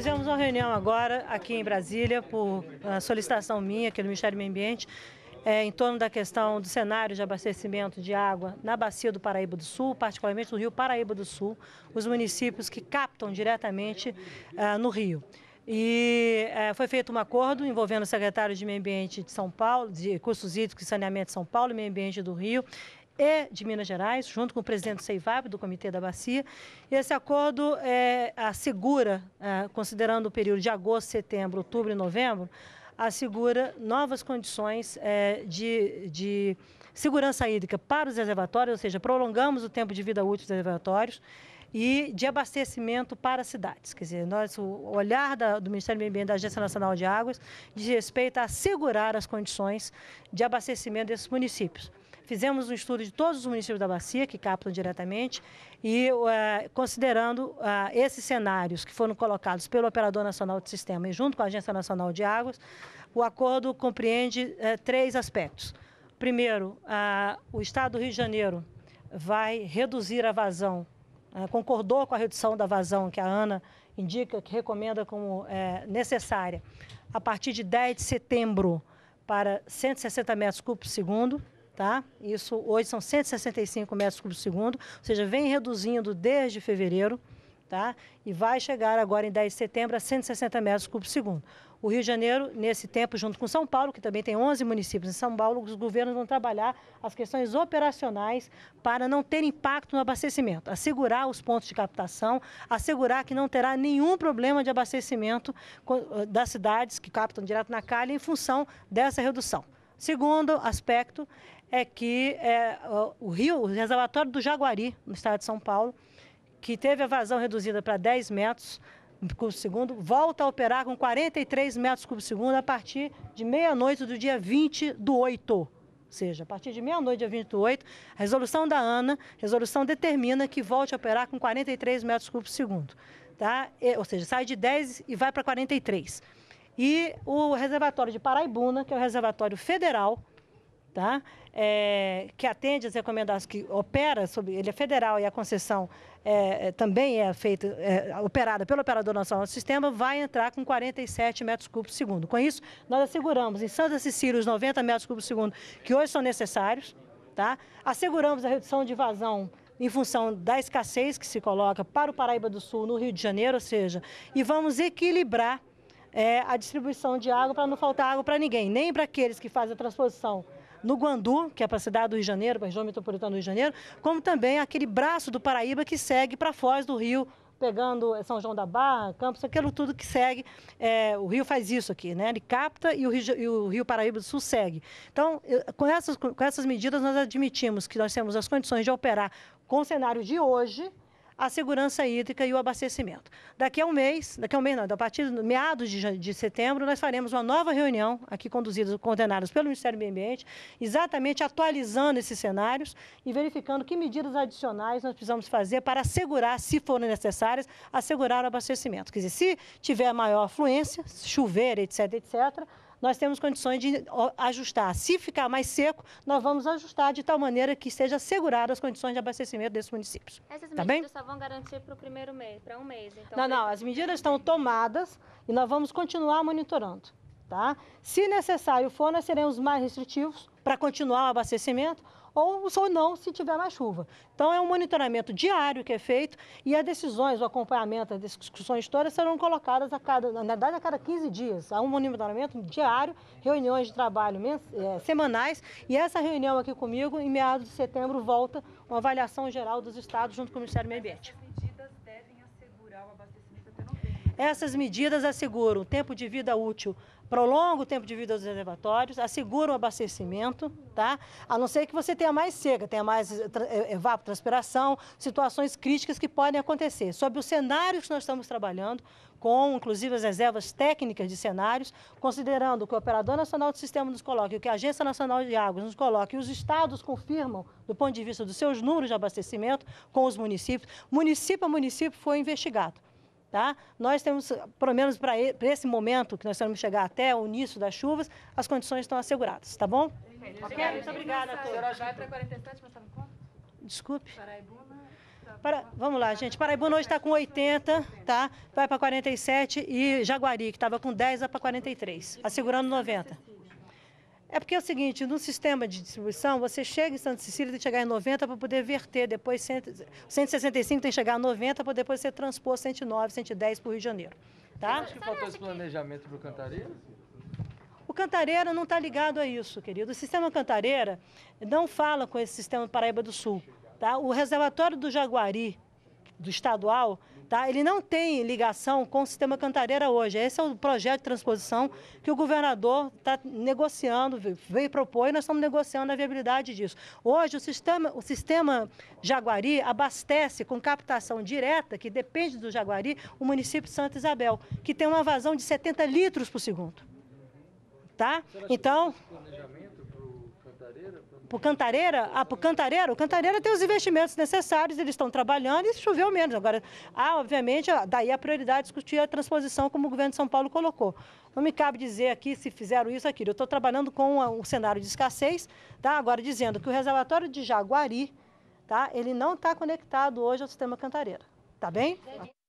fizemos uma reunião agora aqui em Brasília, por solicitação minha, aqui do Ministério do Meio Ambiente, é, em torno da questão do cenário de abastecimento de água na bacia do Paraíba do Sul, particularmente no Rio Paraíba do Sul, os municípios que captam diretamente é, no rio. E é, foi feito um acordo envolvendo o secretário de Meio Ambiente de São Paulo, de Cursos Hídricos e Saneamento de São Paulo, Meio Ambiente do Rio, e de Minas Gerais, junto com o presidente Seivab, do Comitê da Bacia. Esse acordo é, assegura, é, considerando o período de agosto, setembro, outubro e novembro, assegura novas condições é, de, de segurança hídrica para os reservatórios, ou seja, prolongamos o tempo de vida útil dos reservatórios e de abastecimento para cidades. Quer dizer, nós, o olhar da, do Ministério do Meio Ambiente da Agência Nacional de Águas diz respeito a assegurar as condições de abastecimento desses municípios. Fizemos um estudo de todos os municípios da bacia, que captam diretamente, e uh, considerando uh, esses cenários que foram colocados pelo Operador Nacional de Sistema e junto com a Agência Nacional de Águas, o acordo compreende uh, três aspectos. Primeiro, o Estado do Rio de Janeiro vai reduzir a vazão, concordou com a redução da vazão que a ANA indica, que recomenda como necessária, a partir de 10 de setembro para 160 metros cúbicos por segundo. Tá? Isso hoje são 165 metros por segundo, ou seja, vem reduzindo desde fevereiro, tá? E vai chegar agora em 10 de setembro a 160 metros por segundo. O Rio de Janeiro, nesse tempo, junto com São Paulo, que também tem 11 municípios em São Paulo, os governos vão trabalhar as questões operacionais para não ter impacto no abastecimento, assegurar os pontos de captação, assegurar que não terá nenhum problema de abastecimento eh, das cidades que captam direto na calha em função dessa redução. Segundo aspecto é que é, o rio, o reservatório do Jaguari, no estado de São Paulo, que teve a vazão reduzida para 10 metros cúbicos por segundo, volta a operar com 43 metros cúbicos por segundo a partir de meia-noite do dia 20 do 8. Ou seja, a partir de meia-noite, dia 28, a resolução da ANA, resolução determina que volte a operar com 43 metros cúbicos por segundo. Tá? Ou seja, sai de 10 e vai para 43. E o reservatório de Paraibuna, que é o reservatório federal, tá? É, que atende as recomendações, que opera, sobre, ele é federal e a concessão é, é também é feita, é, operada pelo Operador Nacional do Sistema, vai entrar com 47 metros cúbicos por segundo. Com isso, nós asseguramos em Santa Cecília os 90 metros cúbicos por segundo que hoje são necessários, tá? asseguramos a redução de vazão em função da escassez que se coloca para o Paraíba do Sul, no Rio de Janeiro, ou seja, e vamos equilibrar é, a distribuição de água para não faltar água para ninguém, nem para aqueles que fazem a transposição no Guandu, que é para a cidade do Rio de Janeiro, para a região metropolitana do Rio de Janeiro, como também aquele braço do Paraíba que segue para Foz do Rio, pegando é, São João da Barra, Campos, aquilo tudo que segue. É, o Rio faz isso aqui, né? Ele capta e o Rio, e o Rio Paraíba do Sul segue. Então, com essas, com essas medidas, nós admitimos que nós temos as condições de operar com o cenário de hoje, a segurança hídrica e o abastecimento. Daqui a um mês, daqui a um mês não, a partir do meados de, de setembro, nós faremos uma nova reunião, aqui conduzida, coordenados pelo Ministério do Meio Ambiente, exatamente atualizando esses cenários e verificando que medidas adicionais nós precisamos fazer para assegurar, se forem necessárias, assegurar o abastecimento. Quer dizer, se tiver maior afluência, chover, etc., etc., nós temos condições de ajustar. Se ficar mais seco, nós vamos ajustar de tal maneira que seja assegurada as condições de abastecimento desses municípios. Essas tá medidas bem? só vão garantir para o primeiro mês, para um mês. Então... Não, né? não, as medidas estão tomadas e nós vamos continuar monitorando. Tá? Se necessário for, nós seremos mais restritivos para continuar o abastecimento ou, ou não se tiver mais chuva. Então, é um monitoramento diário que é feito e as decisões, o acompanhamento, as discussões todas serão colocadas a cada, na verdade, a cada 15 dias. Há um monitoramento diário, reuniões de trabalho é, semanais e essa reunião aqui comigo, em meados de setembro, volta uma avaliação geral dos estados junto com o Ministério do Meio Ambiente. Essas medidas asseguram tempo de vida útil, prolongam o tempo de vida dos reservatórios, asseguram o abastecimento, tá? A não ser que você tenha mais seca, tenha mais é, é, evapotranspiração, situações críticas que podem acontecer. Sobre os cenários que nós estamos trabalhando, com inclusive as reservas técnicas de cenários, considerando que o Operador Nacional do Sistema nos coloca, o que a Agência Nacional de Águas nos coloca, e os estados confirmam do ponto de vista dos seus números de abastecimento com os municípios, município a município foi investigado. Tá? Nós temos, pelo menos para esse momento que nós vamos chegar até o início das chuvas, as condições estão asseguradas, tá bom? Entendi. Ok, muito obrigada a todos. A vai para 47, mas sabe tá quanto? Desculpe. Paraibuna. Tá para, vamos lá, gente. Paraibuna hoje está com 80, tá? Vai para 47 e Jaguari, que estava com 10, vai para 43, assegurando 90. É porque é o seguinte, no sistema de distribuição, você chega em Santa Cecília, tem que chegar em 90 para poder verter, depois 165 tem que chegar em 90 para depois ser transpor 109, 110 para o Rio de Janeiro. Tá? Acho que faltou esse planejamento para o Cantareira? O Cantareira não está ligado a isso, querido. O sistema Cantareira não fala com esse sistema Paraíba do Sul. Tá? O reservatório do Jaguari, do estadual, tá? ele não tem ligação com o sistema Cantareira hoje. Esse é o projeto de transposição que o governador está negociando, veio propor e nós estamos negociando a viabilidade disso. Hoje, o sistema, o sistema Jaguari abastece com captação direta, que depende do Jaguari, o município de Santa Isabel, que tem uma vazão de 70 litros por segundo. Tá? Então por Cantareira, ah, por Cantareira, o Cantareira tem os investimentos necessários, eles estão trabalhando e choveu menos. Agora, ah, obviamente, daí a prioridade é discutir a transposição, como o governo de São Paulo colocou. Não me cabe dizer aqui se fizeram isso ou aquilo. Eu estou trabalhando com um cenário de escassez, tá? agora dizendo que o reservatório de Jaguari, tá? ele não está conectado hoje ao sistema Cantareira. Tá bem?